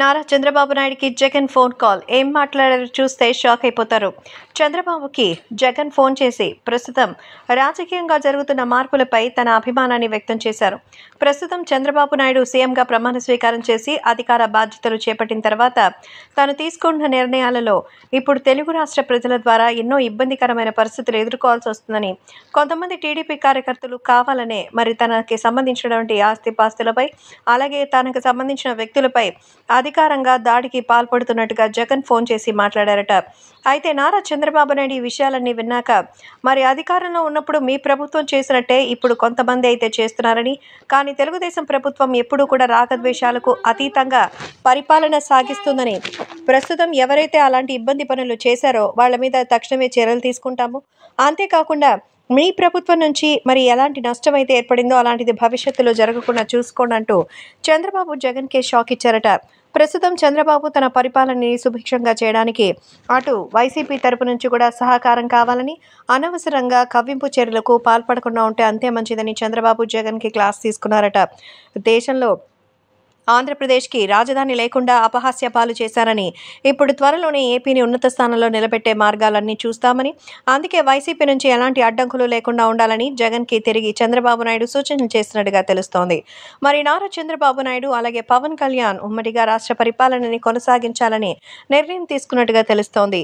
నారా చంద్రబాబు నాయుడికి Jagan phone call ఏం మాట్లాడారు చూస్తే షాక్ అయిపోతారు చంద్రబాబుకి జగన్ ఫోన్ చేసి ప్రస్తుతం రాజకీయంగా జరుగుతున్న మార్పులపై తన అభిమానాన్ని వ్యక్తం చేశారు ప్రస్తుతం చంద్రబాబు నాయుడు సీఎంగా ప్రమాణ స్వీకారం చేసి అధికార బాధ్యతలు చేపట్టిన తర్వాత తాను తీసుకున్న నిర్ణయాలలో ఇప్పుడు తెలుగు రాష్ట్ర ప్రజల ద్వారా ఎన్నో ఇబ్బందికరమైన పరిస్థితులు ఎదుర్కోవాల్సి వస్తుందని కొంతమంది టీడీపీ కార్యకర్తలు కావాలనే మరి తనకి సంబంధించినటువంటి ఆస్తిపాస్తులపై అలాగే తనకు సంబంధించిన వ్యక్తులపై అధికారంగా దాడికి పాల్పడుతున్నట్టుగా జగన్ ఫోన్ చేసి మాట్లాడారట అయితే నారా చంద్రబాబు నాయుడు ఈ విషయాలన్నీ విన్నాక మరి అధికారంలో ఉన్నప్పుడు మీ ప్రభుత్వం చేసినట్టే ఇప్పుడు కొంతమంది అయితే చేస్తున్నారని కానీ తెలుగుదేశం ప్రభుత్వం ఎప్పుడూ కూడా రాగద్వేషాలకు అతీతంగా పరిపాలన సాగిస్తుందని ప్రస్తుతం ఎవరైతే అలాంటి ఇబ్బంది పనులు చేశారో వాళ్ళ మీద తక్షణమే చర్యలు తీసుకుంటాము అంతేకాకుండా మీ ప్రభుత్వం నుంచి మరి ఎలాంటి నష్టం అయితే ఏర్పడిందో అలాంటిది భవిష్యత్తులో జరగకుండా చూసుకోండి అంటూ చంద్రబాబు జగన్కే షాక్ ఇచ్చారట ప్రస్తుతం చంద్రబాబు తన పరిపాలనని సుభిక్షంగా చేయడానికి అటు వైసీపీ తరపు నుంచి కూడా సహకారం కావాలని అనవసరంగా కవ్వింపు చర్యలకు పాల్పడకుండా ఉంటే అంతే మంచిదని చంద్రబాబు జగన్కి క్లాస్ తీసుకున్నారట దేశంలో ఆంధ్రప్రదేశ్కి రాజధాని లేకుండా అపహాస్య పాలు చేశారని ఇప్పుడు త్వరలోనే ఏపీని ఉన్నత స్థానంలో నిలబెట్టే మార్గాలన్నీ చూస్తామని అందుకే వైసీపీ నుంచి ఎలాంటి అడ్డంకులు లేకుండా ఉండాలని జగన్కి తిరిగి చంద్రబాబు నాయుడు సూచనలు చేసినట్టుగా తెలుస్తోంది మరి నారా చంద్రబాబు నాయుడు అలాగే పవన్ కళ్యాణ్ ఉమ్మడిగా రాష్ట్ర పరిపాలనని కొనసాగించాలని నిర్ణయం తీసుకున్నట్టుగా తెలుస్తోంది